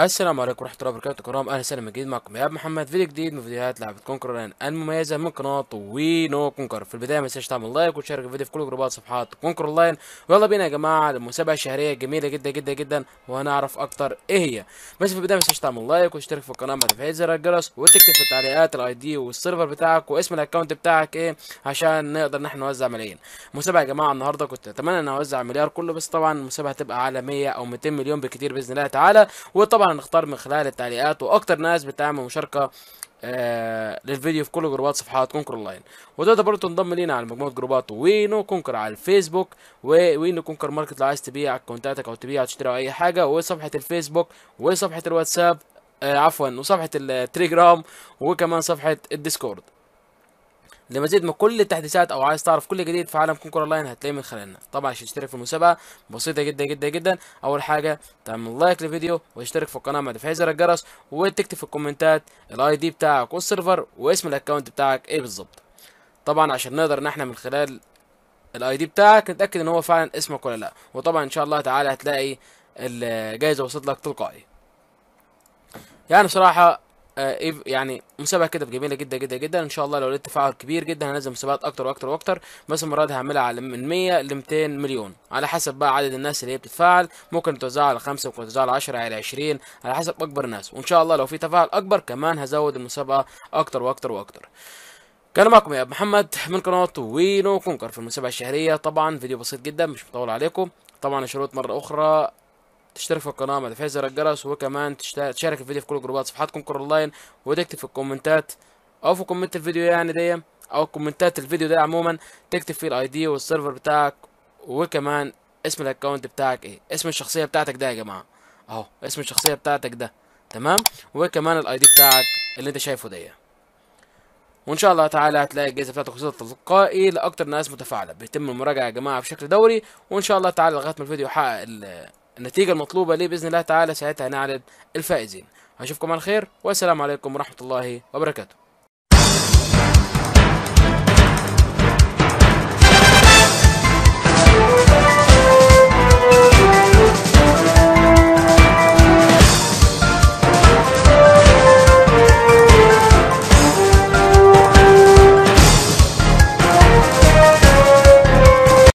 السلام عليكم ورحمة الله وبركاته كرام اهلا وسهلا من جديد معكم يا محمد فيديو جديد من فيديوهات لعبة كونكر المميزة من قناة وينو كونكر في البداية ما تنساش تعمل لايك وتشارك الفيديو في كل جروبات صفحات كونكر لاين ويلا بينا يا جماعة المسابقة الشهرية جميلة جدا جدا جدا وهنعرف اكتر ايه هي بس في البداية ما تنساش تعمل لايك وتشترك في القناة ما تفعيل زر الجرس وتكتب في التعليقات الاي دي والسيرفر بتاعك واسم الاكونت بتاعك ايه عشان نقدر ان احنا نوزع ملايين المسابقة يا جماعة النهاردة كنت اتمنى ان اوزع مليار كله بس طبعا المسابقة هتبقى على 100 او 200 مليون بكتير باذن الله تعالى وطبعا طبعا نختار من خلال التعليقات واكتر ناس بتعمل مشاركه آه، للفيديو في كل جروبات صفحات كونكر اونلاين وتقدر برضه تنضم لينا على مجموعه جروبات وينو كونكر على الفيسبوك وينو كونكر ماركت لو عايز تبيع كونتاتك او تبيع او تشتري او اي حاجه وصفحه الفيسبوك وصفحه الواتساب آه، عفوا وصفحه التليجرام وكمان صفحه الديسكورد لمزيد من كل التحديثات او عايز تعرف كل جديد في عالم كونكور لاين هتلاقيه من خلالنا طبعا عشان تشترك في المسابقه بسيطه جدا جدا جدا اول حاجه تعمل لايك للفيديو واشترك في القناه مع تفعيل زر الجرس وتكتب في الكومنتات الاي دي بتاعك والسيرفر واسم الاكونت بتاعك ايه بالظبط طبعا عشان نقدر ان احنا من خلال الاي دي بتاعك نتاكد ان هو فعلا اسمك ولا لا وطبعا ان شاء الله تعالى هتلاقي الجائزه وصلت لك تلقائي يعني بصراحه آه، يعني مسابقه كده جميله جدا جدا جدا ان شاء الله لو لقيت تفاعل كبير جدا هنزل مسابقات اكتر واكتر واكتر بس المره دي هعملها على من 100 ل 200 مليون على حسب بقى عدد الناس اللي هي بتتفاعل ممكن توزعها على 5 ممكن توزعها على 10 على 20 على حسب اكبر ناس وان شاء الله لو في تفاعل اكبر كمان هزود المسابقه اكتر واكتر واكتر كان معكم يا محمد من قناه وينو كونكر في المسابقه الشهريه طبعا فيديو بسيط جدا مش مطول عليكم طبعا الشروط مره اخرى تشترك في القناه ما تفعيل زر الجرس وكمان تشارك الفيديو في كل جروبات صفحاتكم كونكر لاين وتكتب في الكومنتات او في كومنت الفيديو يعني دي او كومنتات الفيديو ده عموما تكتب فيه الاي دي والسيرفر بتاعك وكمان اسم الاكونت بتاعك ايه اسم الشخصيه بتاعتك ده يا جماعه اهو اسم الشخصيه بتاعتك ده تمام وكمان الاي دي بتاعك اللي انت شايفه ده وان شاء الله تعالى هتلاقي الجائزه بتاعتك خصوصا تلقائي لاكتر ناس متفاعله بيتم المراجعه يا جماعه بشكل دوري وان شاء الله تعالى لغايه ما الفيديو يحقق النتيجة المطلوبة ليه بإذن الله تعالى ساعتها هنعلن الفائزين أشوفكم على خير والسلام عليكم ورحمة الله وبركاته